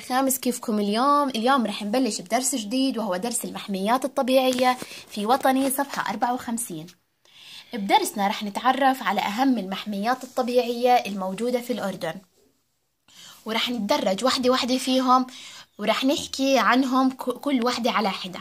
خامس كيفكم اليوم اليوم رح نبلش بدرس جديد وهو درس المحميات الطبيعية في وطني صفحة 54 بدرسنا رح نتعرف على أهم المحميات الطبيعية الموجودة في الأردن ورح نتدرج واحدة واحدة فيهم ورح نحكي عنهم كل واحدة على حدة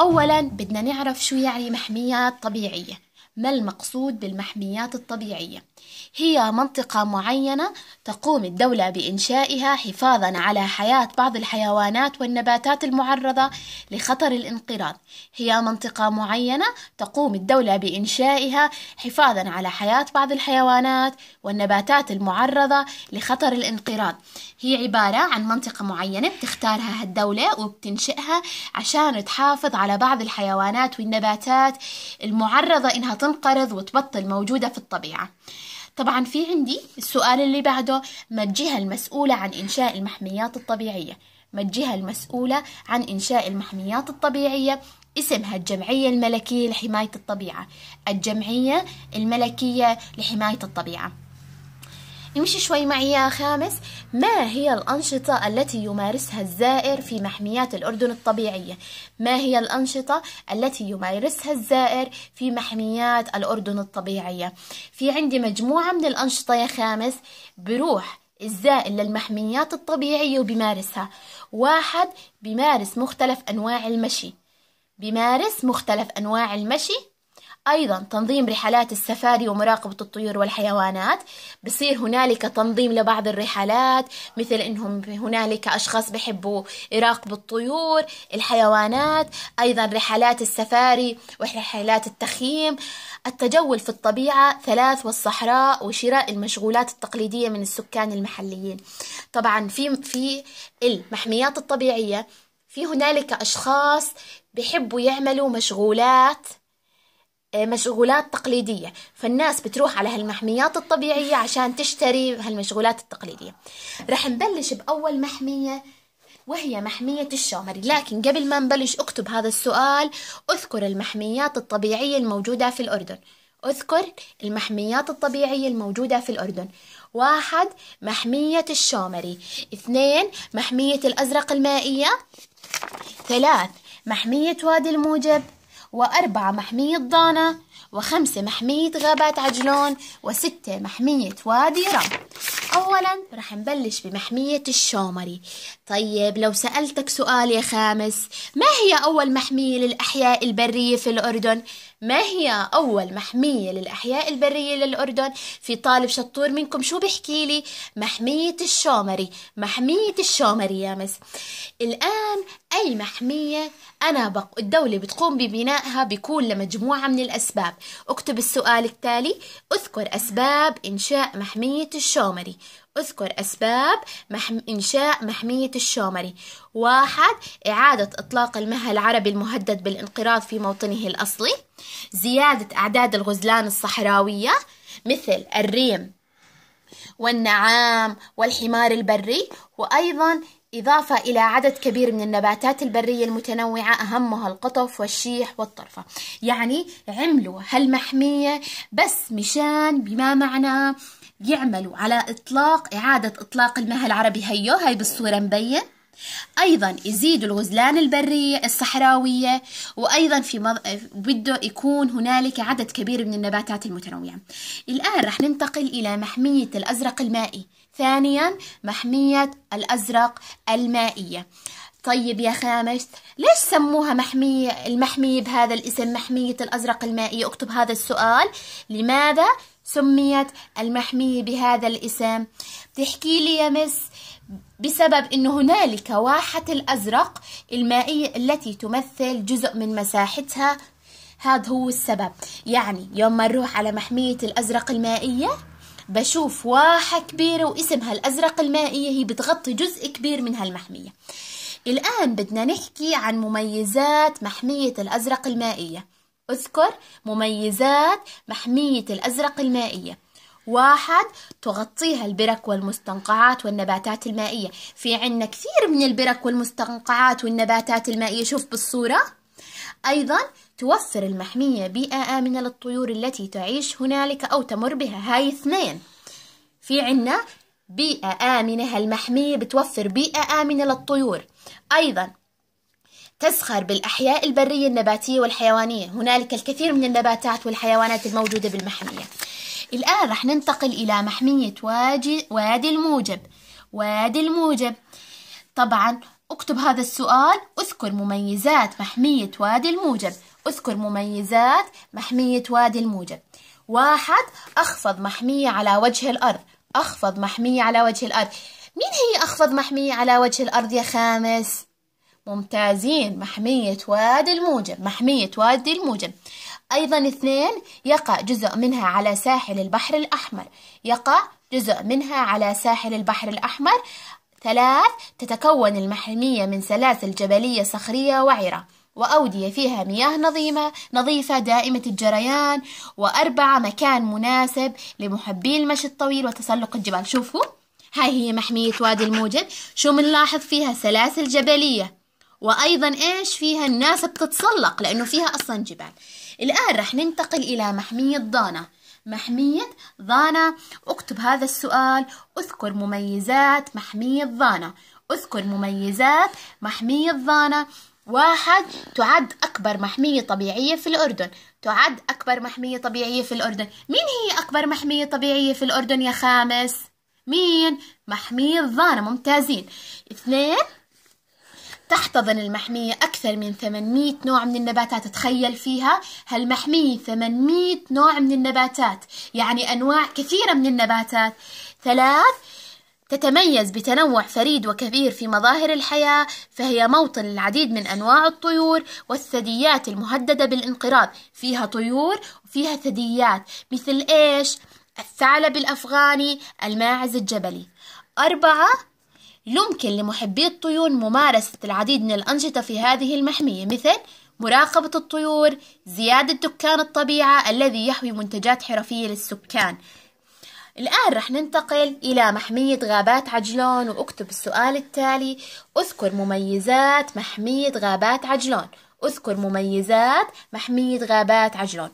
أولا بدنا نعرف شو يعني محميات طبيعية ما المقصود بالمحميات الطبيعية هي منطقة معينة تقوم الدولة بإنشائها حفاظا على حياة بعض الحيوانات والنباتات المعرضة لخطر الانقراض. هي منطقة معينة تقوم الدولة بإنشائها حفاظا على حياة بعض الحيوانات والنباتات المعرضة لخطر الانقراض. هي عبارة عن منطقة معينة بتختارها الدولة وبتنشئها عشان تحافظ على بعض الحيوانات والنباتات المعرضة إنها تنقرض وتبطل موجودة في الطبيعة. طبعا في عندي السؤال اللي بعده ما الجهة المسؤولة عن إنشاء المحميات الطبيعية ما الجهة المسؤولة عن إنشاء المحميات الطبيعية اسمها الجمعية الملكية لحماية الطبيعة الجمعية الملكية لحماية الطبيعة نمشي شوي معي يا خامس ما هي الأنشطة التي يمارسها الزائر في محميات الأردن الطبيعية ما هي الأنشطة التي يمارسها الزائر في محميات الأردن الطبيعية في عندي مجموعة من الأنشطة يا خامس بروح الزائر للمحميات الطبيعية وبمارسها واحد بيمارس مختلف أنواع المشي بيمارس مختلف أنواع المشي أيضا تنظيم رحلات السفاري ومراقبة الطيور والحيوانات بصير هنالك تنظيم لبعض الرحلات مثل أنهم هنالك أشخاص بحبوا يراقبوا الطيور الحيوانات أيضا رحلات السفاري ورحلات التخييم التجول في الطبيعة ثلاث والصحراء وشراء المشغولات التقليدية من السكان المحليين طبعا في في المحميات الطبيعية في هنالك أشخاص بحبوا يعملوا مشغولات آه، مشغولات تقليدية فالناس بتروح على هالمحميات الطبيعية عشان تشتري هالمشغولات التقليدية رح نبلش بأول محمية وهي محمية الشومري لكن قبل ما نبلش اكتب هذا السؤال اذكر المحميات الطبيعية الموجودة في الأردن اذكر المحميات الطبيعية الموجودة في الأردن واحد محمية الشومري اثنين محمية الأزرق المائية ثلاث محمية وادي الموجب وأربعة محمية ضانة وخمسة محمية غابات عجلون وستة محمية وادي رم أولا رح نبلش بمحمية الشومري طيب لو سألتك سؤال يا خامس ما هي أول محمية للأحياء البرية في الأردن؟ ما هي أول محمية للأحياء البرية للأردن في طالب شطور منكم شو بحكي لي محمية الشومري محمية الشومري يا مس الآن أي محمية أنا بق... الدولة بتقوم ببنائها بيكون لمجموعة من الأسباب اكتب السؤال التالي اذكر أسباب إنشاء محمية الشومري اذكر أسباب محم... إنشاء محمية الشومري واحد إعادة إطلاق المها العربي المهدد بالانقراض في موطنه الأصلي زيادة أعداد الغزلان الصحراوية مثل الريم والنعام والحمار البري وأيضا إضافة إلى عدد كبير من النباتات البرية المتنوعة أهمها القطف والشيح والطرفة يعني عملوا هالمحمية بس مشان بما معناه يعملوا على إطلاق إعادة إطلاق المها العربي هيو هاي بالصورة مبين ايضا يزيدوا الغزلان البريه الصحراويه وايضا في مض... بده يكون هنالك عدد كبير من النباتات المتنوعه الان رح ننتقل الى محميه الازرق المائي ثانيا محميه الازرق المائيه طيب يا خامس ليش سموها محمية المحمية بهذا الاسم محمية الأزرق المائي اكتب هذا السؤال لماذا سميت المحمية بهذا الاسم بتحكي لي يا مس بسبب أن هنالك واحة الأزرق المائية التي تمثل جزء من مساحتها هذا هو السبب يعني يوم ما نروح على محمية الأزرق المائية بشوف واحة كبيرة واسمها الأزرق المائية هي بتغطي جزء كبير من هالمحمية الآن بدنا نحكي عن مميزات محمية الأزرق المائية اذكر مميزات محمية الأزرق المائية واحد تغطيها البرك والمستنقعات والنباتات المائية في عنا كثير من البرك والمستنقعات والنباتات المائية شوف بالصورة أيضا توفر المحمية بيئة آمنة للطيور التي تعيش هنالك أو تمر بها هاي اثنين في عنا بيئة آمنة هالمحمية بتوفر بيئة آمنة للطيور أيضا تزخر بالأحياء البرية النباتية والحيوانية هنالك الكثير من النباتات والحيوانات الموجودة بالمحمية الآن رح ننتقل إلى محمية واجي وادي الموجب وادي الموجب طبعا اكتب هذا السؤال اذكر مميزات محمية وادي الموجب اذكر مميزات محمية وادي الموجب واحد أخفض محمية على وجه الأرض أخفض محمية على وجه الأرض مين هي أخفض محمية على وجه الأرض يا خامس؟ ممتازين محمية وادي الموجب محمية وادي الموجب أيضا اثنين يقع جزء منها على ساحل البحر الأحمر يقع جزء منها على ساحل البحر الأحمر ثلاث تتكون المحمية من سلاسل جبلية صخرية وعرة وأودية فيها مياه نظيمة نظيفة دائمة الجريان وأربعة مكان مناسب لمحبي المشي الطويل وتسلق الجبال شوفوا هاي هي محمية وادي الموجب شو بنلاحظ فيها سلاسل جبلية وأيضا إيش فيها الناس بتتسلق لأنه فيها أصلا جبال الآن رح ننتقل إلى محمية ضانا محمية ضانا اكتب هذا السؤال اذكر مميزات محمية ضانا اذكر مميزات محمية ضانا واحد تعد أكبر محمية طبيعية في الأردن تعد أكبر محمية طبيعية في الأردن مين هي أكبر محمية طبيعية في الأردن يا خامس؟ مين؟ محمية ضانا ممتازين اثنين تحتضن المحمية أكثر من 800 نوع من النباتات تخيل فيها هالمحمية 800 نوع من النباتات يعني أنواع كثيرة من النباتات ثلاث تتميز بتنوع فريد وكبير في مظاهر الحياة فهي موطن للعديد من أنواع الطيور والثدييات المهددة بالانقراض فيها طيور وفيها ثدييات مثل إيش؟ الثعلب الأفغاني الماعز الجبلي أربعة يمكن لمحبي الطيور ممارسة العديد من الأنشطة في هذه المحمية مثل مراقبة الطيور، زيادة دكان الطبيعة الذي يحوي منتجات حرفية للسكان. الآن رح ننتقل إلى محمية غابات عجلون وأكتب السؤال التالي أذكر مميزات محمية غابات عجلون أذكر مميزات محمية غابات عجلون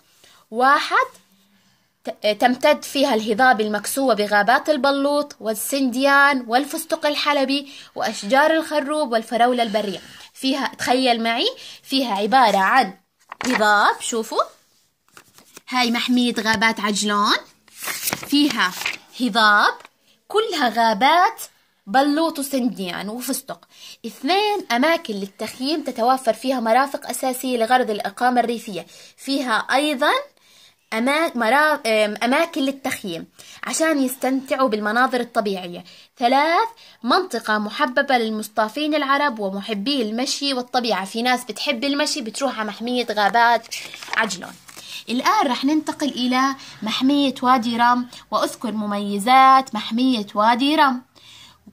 واحد آه، تمتد فيها الهضاب المكسوة بغابات البلوط والسنديان والفستق الحلبي وأشجار الخروب والفراولة البرية فيها تخيل معي فيها عبارة عن هضاب شوفوا هاي محمية غابات عجلون فيها هضاب كلها غابات بلوط وسنديان وفستق اثنين أماكن للتخييم تتوافر فيها مرافق أساسية لغرض الإقامة الريفية فيها أيضاً أماكن للتخييم عشان يستمتعوا بالمناظر الطبيعية ثلاث منطقة محببة للمصطافين العرب ومحبي المشي والطبيعة في ناس بتحب المشي بتروح على محمية غابات عجلون الآن رح ننتقل إلى محمية وادي رام وأذكر مميزات محمية وادي رام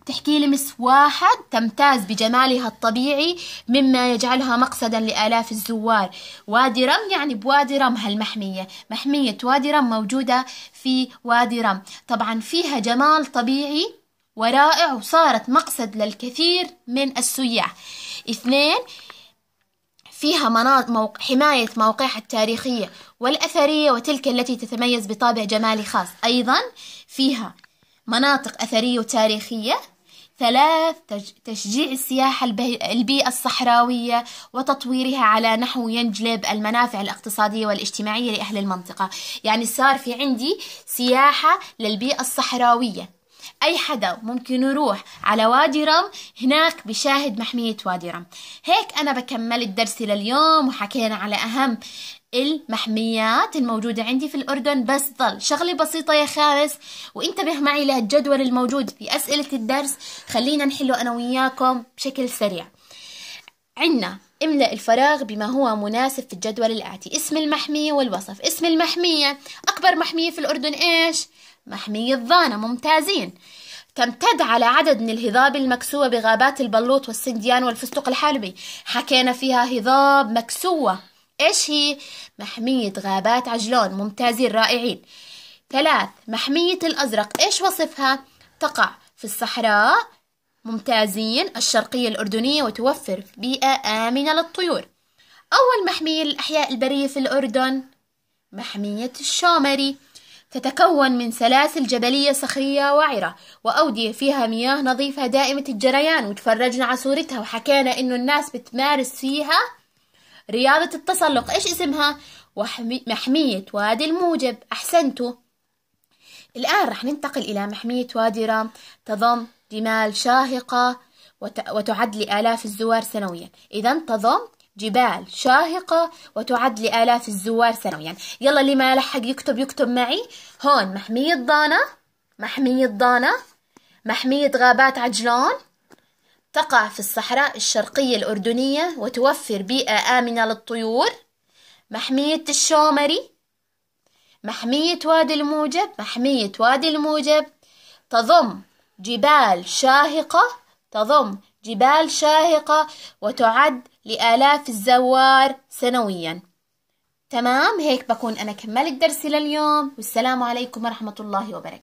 بتحكي لي مس واحد تمتاز بجمالها الطبيعي مما يجعلها مقصدا لآلاف الزوار وادي رم يعني بوادي رم هالمحمية محمية وادي رم موجودة في وادي رم طبعا فيها جمال طبيعي ورائع وصارت مقصد للكثير من السياح اثنين فيها مناطق موق... حماية موقعها التاريخية والأثرية وتلك التي تتميز بطابع جمالي خاص أيضا فيها مناطق أثرية وتاريخية ثلاث تشجيع السياحة البيئة الصحراوية وتطويرها على نحو ينجلب المنافع الاقتصادية والاجتماعية لأهل المنطقة يعني صار في عندي سياحة للبيئة الصحراوية أي حدا ممكن يروح على وادي رم هناك بشاهد محمية وادي رم هيك أنا بكملت درسي لليوم وحكينا على أهم المحميات الموجودة عندي في الأردن بس ظل شغلة بسيطة يا خالص وانتبه معي للجدول الموجود في أسئلة الدرس خلينا نحله أنا وياكم بشكل سريع عنا املأ الفراغ بما هو مناسب في الجدول الآتي اسم المحمية والوصف اسم المحمية أكبر محمية في الأردن إيش؟ محمية الظانة ممتازين تمتد على عدد من الهضاب المكسوة بغابات البلوط والسنديان والفستق الحالبي حكينا فيها هضاب مكسوة إيش هي؟ محمية غابات عجلون ممتازين رائعين ثلاث محمية الأزرق إيش وصفها؟ تقع في الصحراء ممتازين الشرقية الأردنية وتوفر بيئة آمنة للطيور أول محمية للأحياء البرية في الأردن محمية الشومري تتكون من سلاسل جبلية صخرية وعرة وأودية فيها مياه نظيفة دائمة الجريان وتفرجنا على صورتها وحكينا إنه الناس بتمارس فيها رياضة التسلق إيش اسمها؟ محمية وادي الموجب أحسنتوا الآن رح ننتقل إلى محمية وادي رام تضم جمال شاهقة وتعد لآلاف الزوار سنويا إذا تضم جبال شاهقة وتعد لآلاف الزوار سنويا يلا اللي ما لحق يكتب يكتب معي هون محمية ضانة محمية ضانة محمية غابات عجلون تقع في الصحراء الشرقية الأردنية وتوفر بيئة آمنة للطيور محمية الشومري محمية وادي الموجب محمية وادي الموجب تضم جبال شاهقة تضم جبال شاهقة وتعد لآلاف الزوار سنويا تمام هيك بكون أنا كملت درسي لليوم والسلام عليكم ورحمة الله وبركاته